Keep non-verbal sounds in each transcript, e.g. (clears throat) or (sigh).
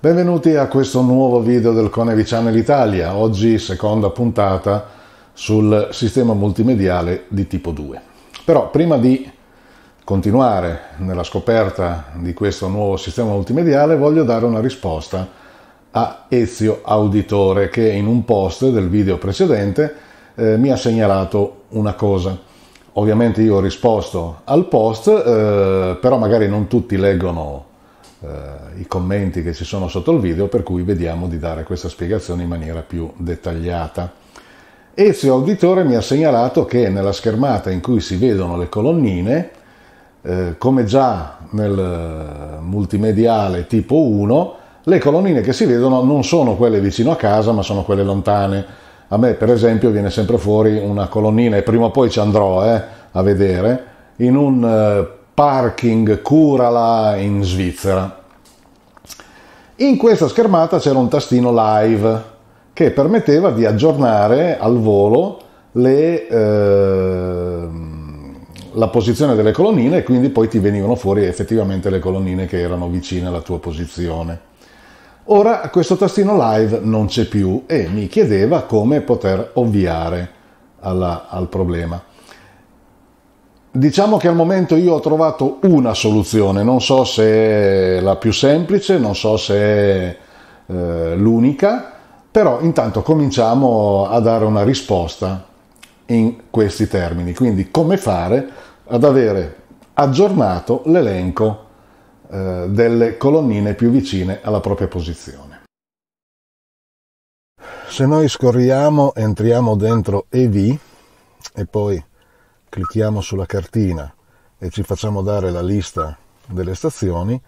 Benvenuti a questo nuovo video del Conevi Channel Italia, oggi seconda puntata sul sistema multimediale di tipo 2. Però prima di continuare nella scoperta di questo nuovo sistema multimediale voglio dare una risposta a Ezio Auditore che in un post del video precedente eh, mi ha segnalato una cosa. Ovviamente io ho risposto al post, eh, però magari non tutti leggono eh, i commenti che ci sono sotto il video, per cui vediamo di dare questa spiegazione in maniera più dettagliata. Ezio Auditore mi ha segnalato che nella schermata in cui si vedono le colonnine, eh, come già nel multimediale tipo 1, le colonnine che si vedono non sono quelle vicino a casa, ma sono quelle lontane. A me, per esempio, viene sempre fuori una colonnina, e prima o poi ci andrò eh, a vedere, in un eh, parking Curala in Svizzera. In questa schermata c'era un tastino live che permetteva di aggiornare al volo le, eh, la posizione delle colonnine e quindi poi ti venivano fuori effettivamente le colonnine che erano vicine alla tua posizione. Ora questo tastino live non c'è più e mi chiedeva come poter ovviare alla, al problema. Diciamo che al momento io ho trovato una soluzione, non so se è la più semplice, non so se è eh, l'unica, però intanto cominciamo a dare una risposta in questi termini, quindi come fare ad avere aggiornato l'elenco eh, delle colonnine più vicine alla propria posizione. Se noi scorriamo, entriamo dentro EV e poi clicchiamo sulla cartina e ci facciamo dare la lista delle stazioni,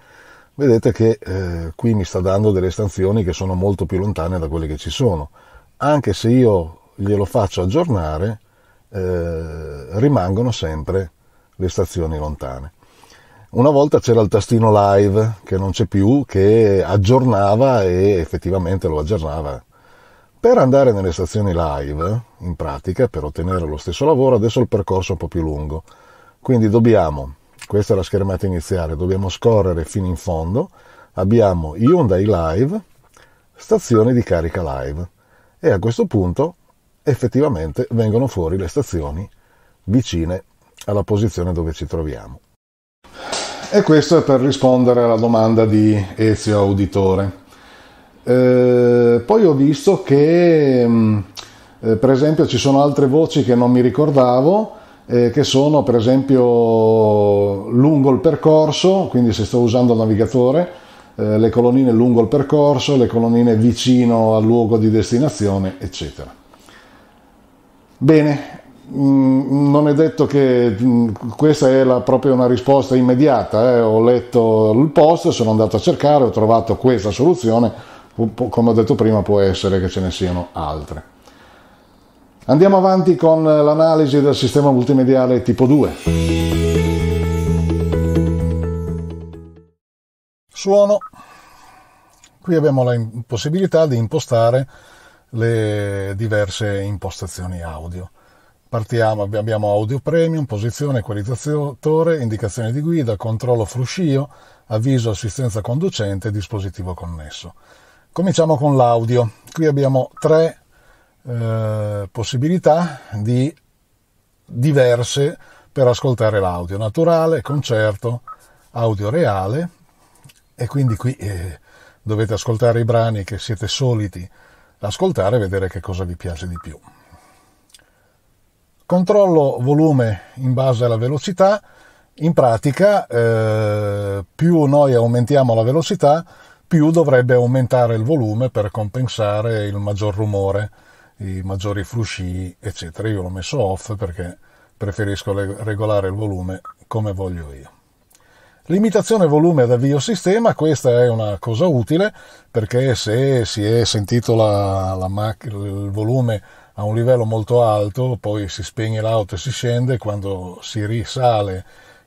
vedete che eh, qui mi sta dando delle stazioni che sono molto più lontane da quelle che ci sono. Anche se io glielo faccio aggiornare, eh, rimangono sempre le stazioni lontane. Una volta c'era il tastino live che non c'è più, che aggiornava e effettivamente lo aggiornava per andare nelle stazioni live, in pratica, per ottenere lo stesso lavoro, adesso il percorso è un po' più lungo. Quindi dobbiamo, questa è la schermata iniziale, dobbiamo scorrere fino in fondo, abbiamo Hyundai Live, stazioni di carica live e a questo punto effettivamente vengono fuori le stazioni vicine alla posizione dove ci troviamo. E questo è per rispondere alla domanda di Ezio Auditore. Eh, poi ho visto che, mh, mm, eh, per esempio, ci sono altre voci che non mi ricordavo, eh, che sono per esempio lungo il percorso, quindi se sto usando il navigatore, eh, le colonnine lungo il percorso, le colonnine vicino al luogo di destinazione, eccetera. Bene, mm, non è detto che mm, questa è la, proprio una risposta immediata. Eh. Ho letto il post, sono andato a cercare, ho trovato questa soluzione come ho detto prima può essere che ce ne siano altre. Andiamo avanti con eh, l'analisi del sistema multimediale tipo 2. Suono. Qui abbiamo la possibilità di impostare le diverse impostazioni audio. Partiamo, abbiamo audio premium, posizione, equalizzatore, indicazione di guida, controllo fruscio, avviso assistenza conducente dispositivo connesso. Cominciamo con l'audio. Qui abbiamo tre eh, possibilità di diverse per ascoltare l'audio, naturale, concerto, audio reale e quindi qui eh, dovete ascoltare i brani che siete soliti ascoltare e vedere che cosa vi piace di più. Controllo volume in base alla velocità, in pratica eh, più noi aumentiamo la velocità più dovrebbe aumentare il volume per compensare il maggior rumore, i maggiori frusci, eccetera. Io l'ho messo off perché preferisco regolare il volume come voglio io. Limitazione volume ad avvio sistema, questa è una cosa utile perché se si è sentito la, la mac- il volume a un livello molto alto, poi si spegne l'auto e si scende, quando si risale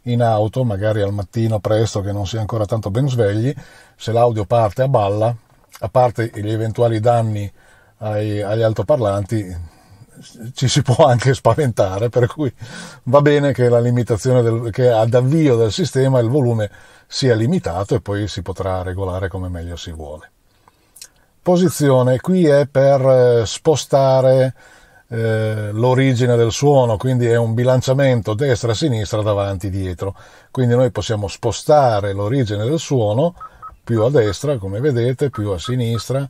in auto, magari al mattino presto che non si è ancora tanto ben svegli, se l'audio parte a balla, a parte gli eventuali danni ai, agli altoparlanti, ci si può anche spaventare, per cui va bene che la limitazione del, che ad avvio del sistema il volume sia limitato e poi si potrà regolare come meglio si vuole. Posizione qui è per eh, spostare eh, l'origine del suono, quindi è un bilanciamento destra-sinistra, davanti-dietro. Quindi noi possiamo spostare l'origine del suono più a destra, come vedete, più a sinistra,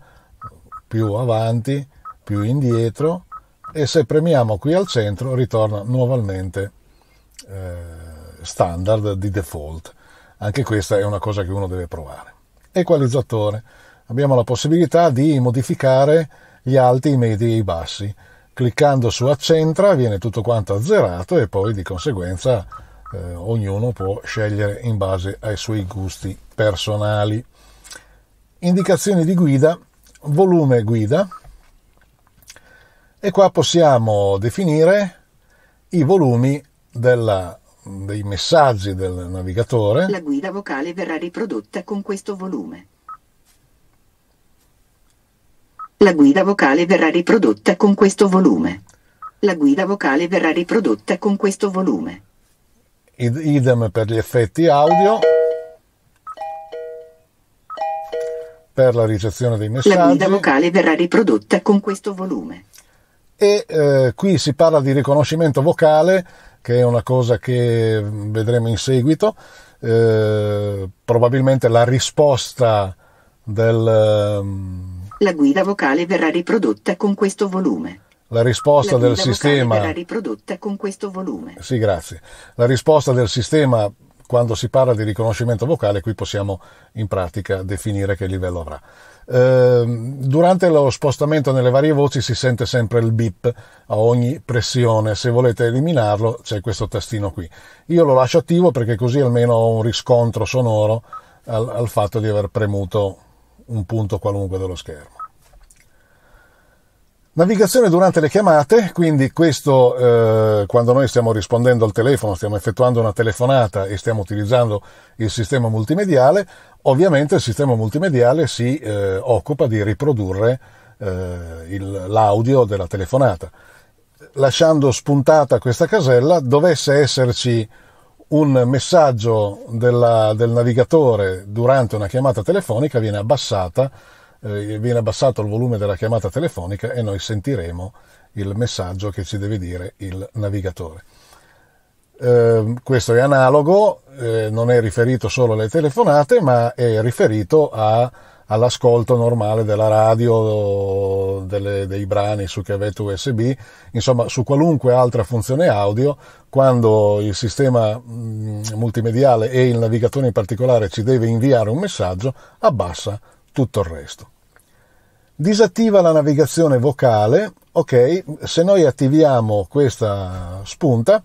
più avanti, più indietro e se premiamo qui al centro ritorna nuovamente eh, standard di default. Anche questa è una cosa che uno deve provare. Equalizzatore. Abbiamo la possibilità di modificare gli alti, i medi e i bassi. Cliccando su accentra viene tutto quanto azzerato e poi di conseguenza eh, ognuno può scegliere in base ai suoi gusti personali. Indicazioni di guida, volume guida e qua possiamo definire i volumi della, dei messaggi del navigatore. La guida vocale verrà riprodotta con questo volume. La guida vocale verrà riprodotta con questo volume. La guida vocale verrà riprodotta con questo volume idem per gli effetti audio, per la ricezione dei messaggi. La guida vocale verrà riprodotta con questo volume. E eh, qui si parla di riconoscimento vocale, che è una cosa che vedremo in seguito. Eh, probabilmente la risposta del... Ehm, la guida vocale verrà riprodotta con questo volume. La risposta La del sistema... riprodotta con questo volume. Sì, grazie. La risposta del sistema quando si parla di riconoscimento vocale, qui possiamo in pratica definire che livello avrà. Ehm, durante lo spostamento nelle varie voci si sente sempre il bip a ogni pressione, se volete eliminarlo c'è questo tastino qui. Io lo lascio attivo perché così almeno ho un riscontro sonoro al, al fatto di aver premuto un punto qualunque dello schermo. Navigazione durante le chiamate, quindi questo eh, quando noi stiamo rispondendo al telefono, stiamo effettuando una telefonata e stiamo utilizzando il sistema multimediale, ovviamente il sistema multimediale si eh, occupa di riprodurre eh, il, l'audio della telefonata. Lasciando spuntata questa casella, dovesse esserci un messaggio della, del navigatore durante una chiamata telefonica, viene abbassata eh, viene abbassato il volume della chiamata telefonica e noi sentiremo il messaggio che ci deve dire il navigatore. Eh, questo è analogo, eh, non è riferito solo alle telefonate, ma è riferito a, all'ascolto normale della radio, delle, dei brani su chiavetta USB, insomma su qualunque altra funzione audio, quando il sistema mh, mm, multimediale e il navigatore in particolare ci deve inviare un messaggio, abbassa tutto il resto disattiva la navigazione vocale, ok, se noi attiviamo questa spunta,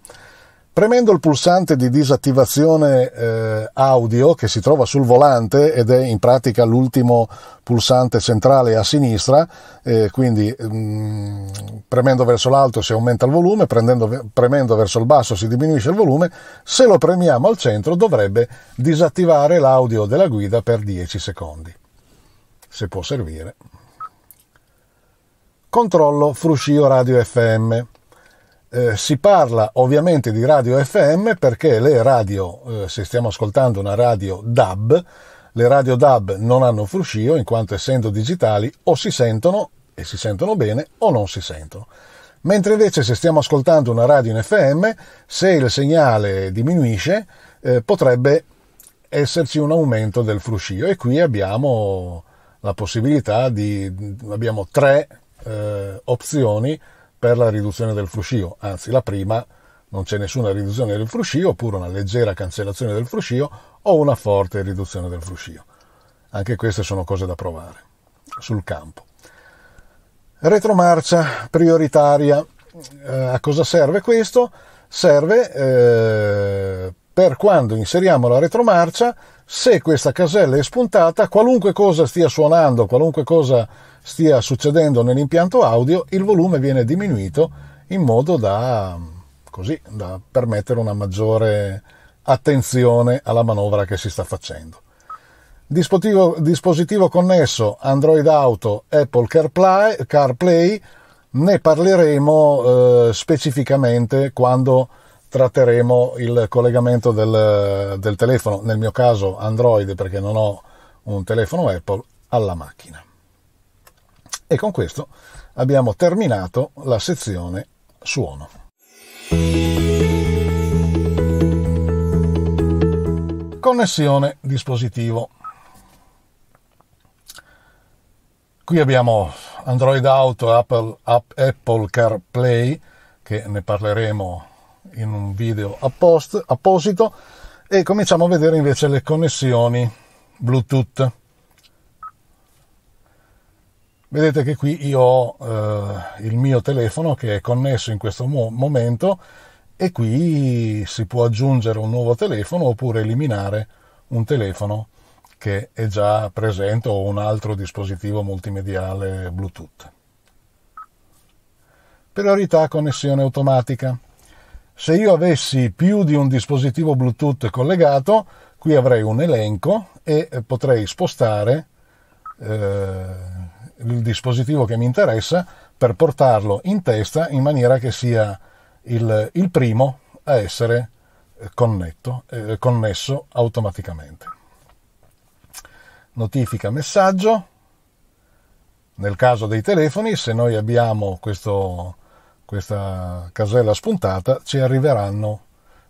premendo il pulsante di disattivazione eh, audio che si trova sul volante ed è in pratica l'ultimo pulsante centrale a sinistra, eh, quindi mh, mm, premendo verso l'alto si aumenta il volume, prendendo, premendo verso il basso si diminuisce il volume, se lo premiamo al centro dovrebbe disattivare l'audio della guida per 10 secondi, se può servire controllo Fruscio Radio FM. Eh, si parla ovviamente di radio FM perché le radio, eh, se stiamo ascoltando una radio DAB, le radio DAB non hanno fruscio in quanto essendo digitali o si sentono e si sentono bene o non si sentono. Mentre invece se stiamo ascoltando una radio in FM, se il segnale diminuisce eh, potrebbe esserci un aumento del fruscio e qui abbiamo la possibilità di abbiamo tre eh, opzioni per la riduzione del fruscio, anzi la prima non c'è nessuna riduzione del fruscio, oppure una leggera cancellazione del fruscio o una forte riduzione del fruscio. Anche queste sono cose da provare sul campo. Retromarcia prioritaria. Eh, a cosa serve questo? Serve eh, per quando inseriamo la retromarcia se questa casella è spuntata, qualunque cosa stia suonando, qualunque cosa stia succedendo nell'impianto audio, il volume viene diminuito in modo da, così, da permettere una maggiore attenzione alla manovra che si sta facendo. Dispositivo, dispositivo, connesso Android Auto Apple CarPlay, CarPlay ne parleremo eh, specificamente quando tratteremo il collegamento del, del telefono, nel mio caso Android perché non ho un telefono Apple, alla macchina. E con questo abbiamo terminato la sezione suono. Connessione dispositivo. Qui abbiamo Android Auto, Apple, Apple CarPlay, che ne parleremo in un video appost- apposito e cominciamo a vedere invece le connessioni Bluetooth. Vedete che qui io ho eh, il mio telefono che è connesso in questo mo- momento e qui si può aggiungere un nuovo telefono oppure eliminare un telefono che è già presente o un altro dispositivo multimediale Bluetooth. Priorità connessione automatica. Se io avessi più di un dispositivo Bluetooth collegato, qui avrei un elenco e potrei spostare eh, il dispositivo che mi interessa per portarlo in testa in maniera che sia il, il primo a essere connetto, eh, connesso automaticamente. Notifica messaggio. Nel caso dei telefoni, se noi abbiamo questo questa casella spuntata, ci arriveranno,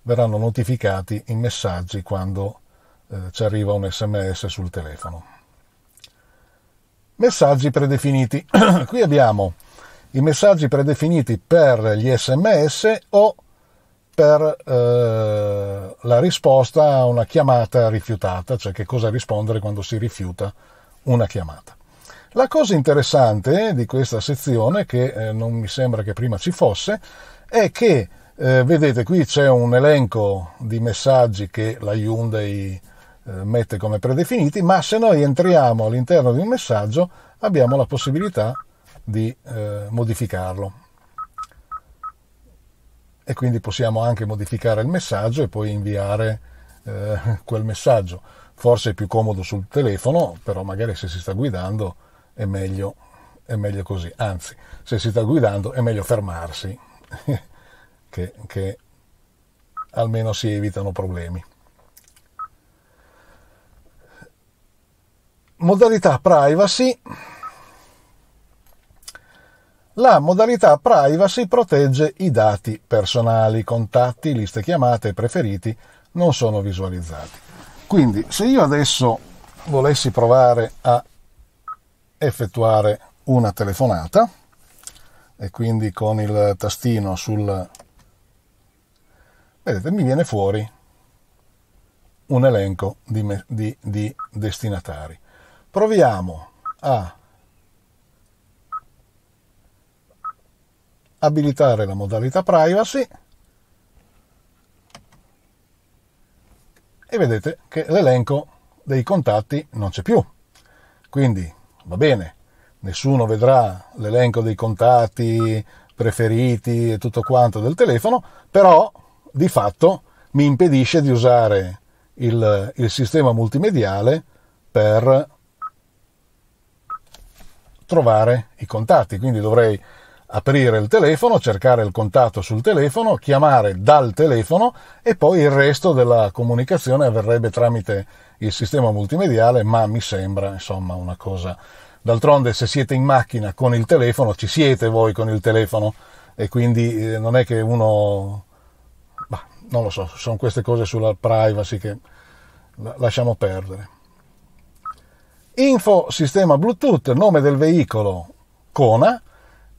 verranno notificati i messaggi quando eh, ci arriva un sms sul telefono. Messaggi predefiniti. (clears throat) Qui abbiamo i messaggi predefiniti per gli sms o per eh, la risposta a una chiamata rifiutata, cioè che cosa rispondere quando si rifiuta una chiamata. La cosa interessante eh, di questa sezione, che eh, non mi sembra che prima ci fosse, è che eh, vedete qui c'è un elenco di messaggi che la Hyundai eh, mette come predefiniti, ma se noi entriamo all'interno di un messaggio abbiamo la possibilità di eh, modificarlo. E quindi possiamo anche modificare il messaggio e poi inviare (laughs) quel messaggio. Forse è più comodo sul telefono, però magari se si sta guidando è meglio, è meglio così. Anzi, se si sta guidando è meglio fermarsi, (laughs) che, che almeno si evitano problemi. Modalità privacy. La modalità privacy protegge i dati personali, contatti, liste chiamate, preferiti non sono visualizzati. Quindi se io adesso volessi provare a effettuare una telefonata e quindi con il tastino sul... vedete mi viene fuori un elenco di, di, di destinatari. Proviamo a abilitare la modalità privacy e vedete che l'elenco dei contatti non c'è più. Quindi va bene, nessuno vedrà l'elenco dei contatti preferiti e tutto quanto del telefono, però di fatto mi impedisce di usare il, il sistema multimediale per trovare i contatti, quindi dovrei aprire il telefono, cercare il contatto sul telefono, chiamare dal telefono e poi il resto della comunicazione avverrebbe tramite il sistema multimediale, ma mi sembra insomma una cosa. D'altronde se siete in macchina con il telefono, ci siete voi con il telefono e quindi eh, non è che uno... Bah, non lo so, sono queste cose sulla privacy che lasciamo perdere. Info sistema Bluetooth, nome del veicolo Kona,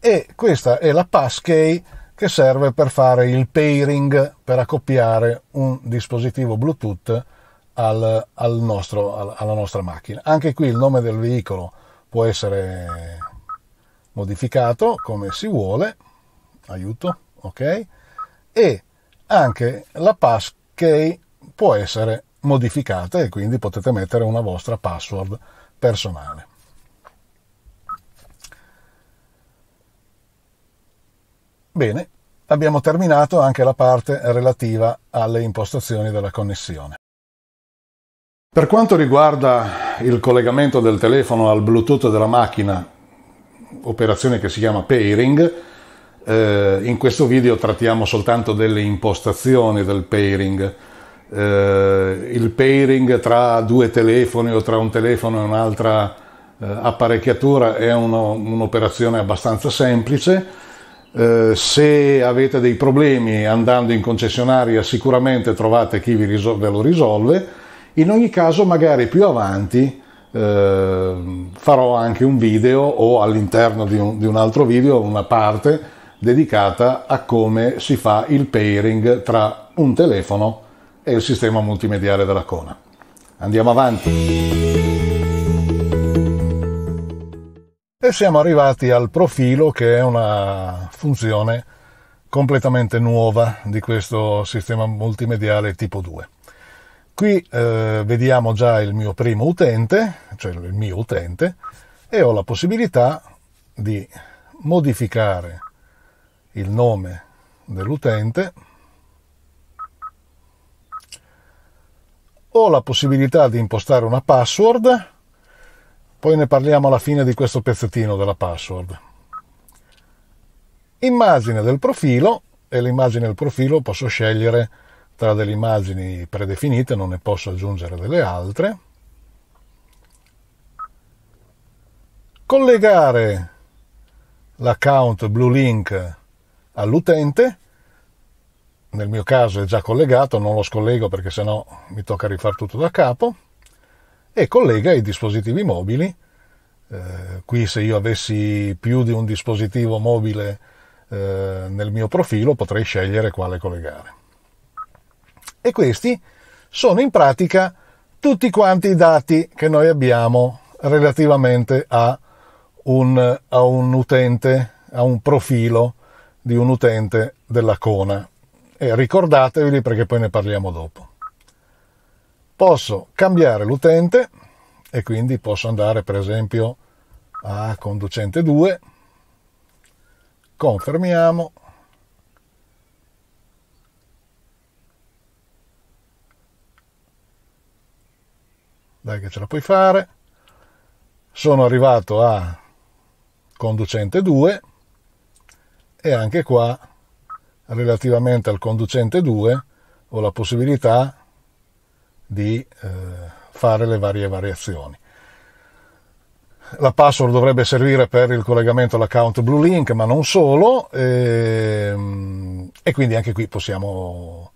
e questa è la passkey che serve per fare il pairing per accoppiare un dispositivo Bluetooth al, al nostro, alla nostra macchina. Anche qui il nome del veicolo può essere modificato come si vuole, aiuto, ok? E anche la passkey può essere modificata e quindi potete mettere una vostra password personale. Bene, abbiamo terminato anche la parte relativa alle impostazioni della connessione. Per quanto riguarda il collegamento del telefono al Bluetooth della macchina, operazione che si chiama pairing, eh, in questo video trattiamo soltanto delle impostazioni del pairing. Eh, il pairing tra due telefoni o tra un telefono e un'altra eh, apparecchiatura è uno, un'operazione abbastanza semplice eh, se avete dei problemi andando in concessionaria sicuramente trovate chi risol- ve lo risolve. In ogni caso magari più avanti eh, farò anche un video o all'interno di un, di un altro video una parte dedicata a come si fa il pairing tra un telefono e il sistema multimediale della Kona. Andiamo avanti. e siamo arrivati al profilo che è una funzione completamente nuova di questo sistema multimediale tipo 2. Qui eh, vediamo già il mio primo utente, cioè il mio utente, e ho la possibilità di modificare il nome dell'utente ho la possibilità di impostare una password poi ne parliamo alla fine di questo pezzettino della password. Immagine del profilo e l'immagine del profilo posso scegliere tra delle immagini predefinite, non ne posso aggiungere delle altre. Collegare l'account BlueLink all'utente, nel mio caso è già collegato, non lo scollego perché sennò mi tocca rifare tutto da capo e collega i dispositivi mobili. Eh, qui se io avessi più di un dispositivo mobile eh, nel mio profilo potrei scegliere quale collegare. E questi sono in pratica tutti quanti i dati che noi abbiamo relativamente a un, a un utente, a un profilo di un utente della Cona. E ricordateveli perché poi ne parliamo dopo posso cambiare l'utente e quindi posso andare per esempio a conducente 2, confermiamo, dai che ce la puoi fare, sono arrivato a conducente 2 e anche qua relativamente al conducente 2 ho la possibilità di di eh, fare le varie variazioni. La password dovrebbe servire per il collegamento all'account Blue Link, ma non solo, e, ehm, e quindi anche qui possiamo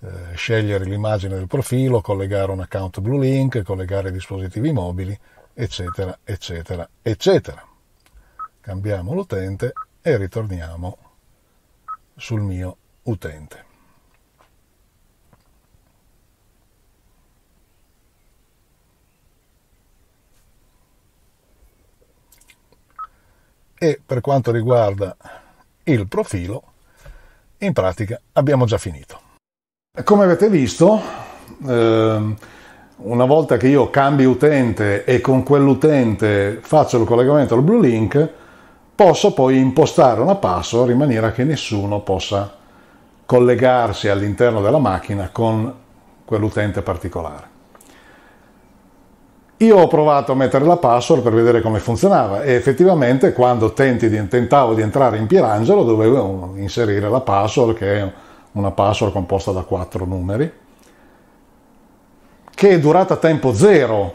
eh, scegliere l'immagine del profilo, collegare un account Blue Link, collegare dispositivi mobili, eccetera, eccetera, eccetera. Cambiamo l'utente e ritorniamo sul mio utente. e per quanto riguarda il profilo in pratica abbiamo già finito. Come avete visto, ehm, una volta che io cambio utente e con quell'utente faccio il collegamento al Blue Link, posso poi impostare una password in maniera che nessuno possa collegarsi all'interno della macchina con quell'utente particolare. Io ho provato a mettere la password per vedere come funzionava e effettivamente quando di, tentavo di entrare in Pierangelo dovevo inserire la password che è una password composta da quattro numeri che è durata tempo zero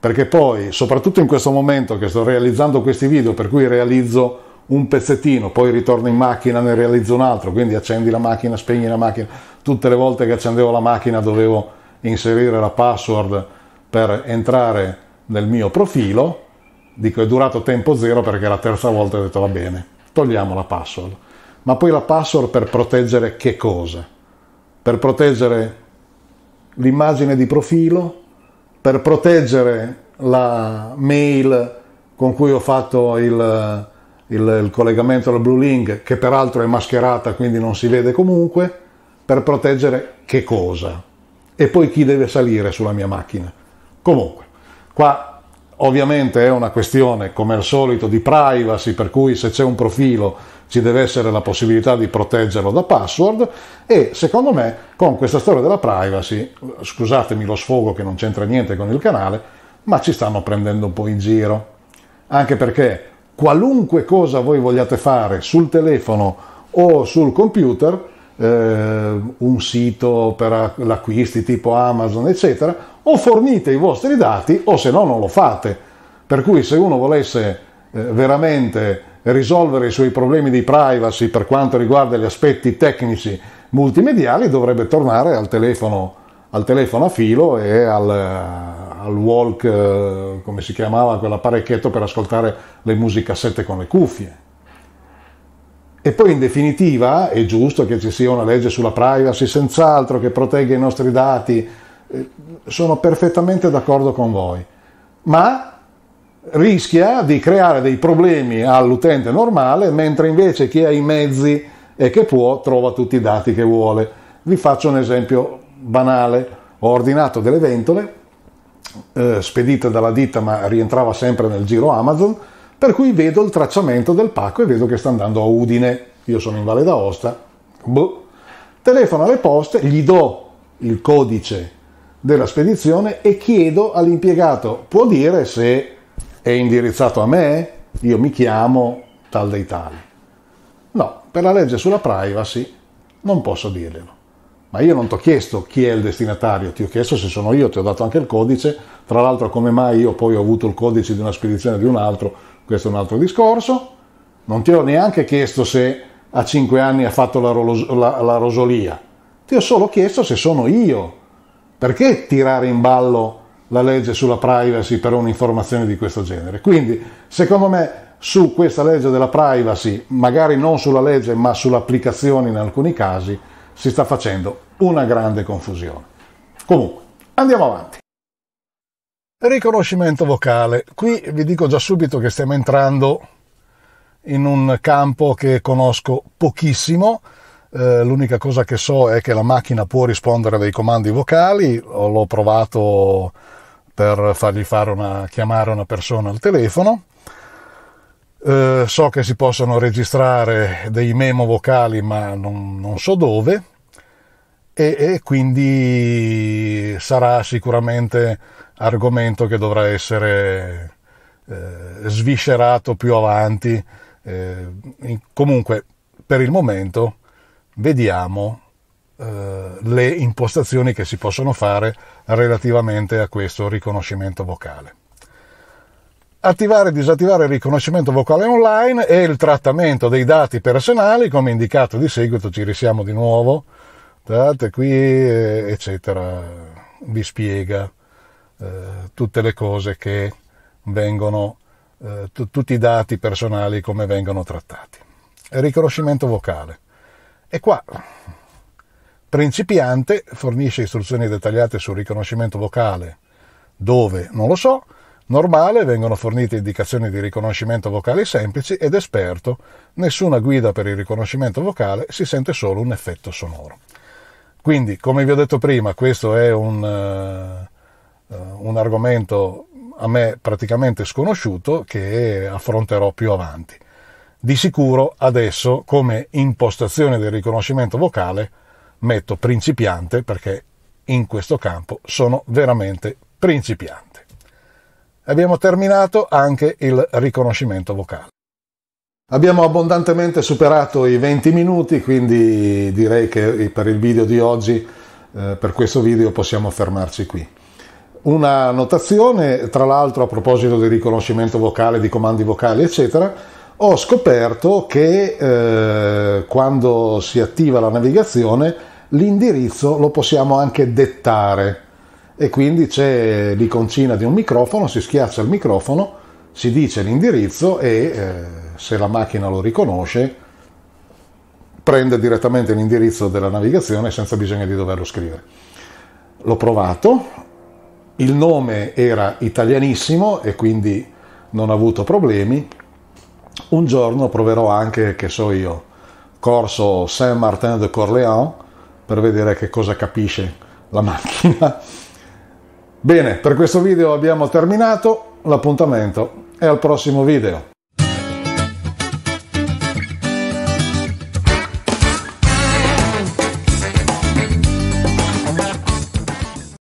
perché poi soprattutto in questo momento che sto realizzando questi video per cui realizzo un pezzettino poi ritorno in macchina ne realizzo un altro quindi accendi la macchina spegni la macchina tutte le volte che accendevo la macchina dovevo inserire la password per entrare nel mio profilo, dico è durato tempo zero perché la terza volta ho detto va bene, togliamo la password. Ma poi la password per proteggere che cosa? Per proteggere l'immagine di profilo, per proteggere la mail con cui ho fatto il, il, il collegamento al Blue Link, che peraltro è mascherata quindi non si vede comunque, per proteggere che cosa? E poi chi deve salire sulla mia macchina? Comunque, qua ovviamente è una questione, come al solito, di privacy, per cui se c'è un profilo ci deve essere la possibilità di proteggerlo da password e secondo me con questa storia della privacy, scusatemi lo sfogo che non c'entra niente con il canale, ma ci stanno prendendo un po' in giro. Anche perché qualunque cosa voi vogliate fare sul telefono o sul computer, eh, un sito per l'acquisti tipo Amazon, eccetera, o fornite i vostri dati o se no non lo fate. Per cui se uno volesse eh, veramente risolvere i suoi problemi di privacy per quanto riguarda gli aspetti tecnici multimediali dovrebbe tornare al telefono, al telefono a filo e al, al walk, eh, come si chiamava quell'apparecchietto per ascoltare le musicassette con le cuffie. E poi in definitiva è giusto che ci sia una legge sulla privacy, senz'altro che protegga i nostri dati eh, sono perfettamente d'accordo con voi, ma rischia di creare dei problemi all'utente normale, mentre invece chi ha i mezzi e che può trova tutti i dati che vuole. Vi faccio un esempio banale, ho ordinato delle ventole eh, spedite dalla ditta ma rientrava sempre nel giro Amazon, per cui vedo il tracciamento del pacco e vedo che sta andando a Udine, io sono in Valle d'Aosta, boh. telefono alle poste, gli do il codice della spedizione e chiedo all'impiegato, può dire se è indirizzato a me? Io mi chiamo tal dei tali. No, per la legge sulla privacy non posso dirglielo. Ma io non ti ho chiesto chi è il destinatario, ti ho chiesto se sono io, ti ho dato anche il codice, tra l'altro come mai io poi ho avuto il codice di una spedizione di un altro, questo è un altro discorso, non ti ho neanche chiesto se a 5 anni ha fatto la, la, la rosolia, ti ho solo chiesto se sono io perché tirare in ballo la legge sulla privacy per un'informazione di questo genere? Quindi, secondo me, su questa legge della privacy, magari non sulla legge ma sull'applicazione in alcuni casi, si sta facendo una grande confusione. Comunque, andiamo avanti. Riconoscimento vocale. Qui vi dico già subito che stiamo entrando in un campo che conosco pochissimo, eh, l'unica cosa che so è che la macchina può rispondere a dei comandi vocali, l'ho provato per fargli fare una, chiamare una persona al telefono. Eh, so che si possono registrare dei memo vocali, ma non, non so dove, e, e, quindi sarà sicuramente argomento che dovrà essere eh, sviscerato più avanti. Eh, in, comunque, per il momento, vediamo eh, le impostazioni che si possono fare relativamente a questo riconoscimento vocale. Attivare e disattivare il riconoscimento vocale online e il trattamento dei dati personali, come indicato di seguito, ci risiamo di nuovo, date qui, eh, eccetera, vi spiega eh, tutte le cose che vengono, eh, tutti i dati personali come vengono trattati. riconoscimento vocale e qua principiante fornisce istruzioni dettagliate sul riconoscimento vocale, dove non lo so, normale vengono fornite indicazioni di riconoscimento vocale semplici ed esperto, nessuna guida per il riconoscimento vocale, si sente solo un effetto sonoro. Quindi, come vi ho detto prima, questo è un, uh, un argomento a me praticamente sconosciuto che affronterò più avanti. Di sicuro adesso come impostazione del riconoscimento vocale metto principiante perché in questo campo sono veramente principiante. Abbiamo terminato anche il riconoscimento vocale. Abbiamo abbondantemente superato i 20 minuti, quindi direi che per il video di oggi, eh, per questo video possiamo fermarci qui. Una notazione, tra l'altro a proposito di riconoscimento vocale, di comandi vocali, eccetera, ho scoperto che eh, quando si attiva la navigazione l'indirizzo lo possiamo anche dettare e quindi c'è l'iconcina di un microfono, si schiaccia il microfono, si dice l'indirizzo e eh, se la macchina lo riconosce prende direttamente l'indirizzo della navigazione senza bisogno di doverlo scrivere. L'ho provato, il nome era italianissimo e quindi non ho avuto problemi, un giorno proverò anche, che so io, corso Saint-Martin de Corléans per vedere che cosa capisce la macchina. Bene, per questo video abbiamo terminato, l'appuntamento è al prossimo video.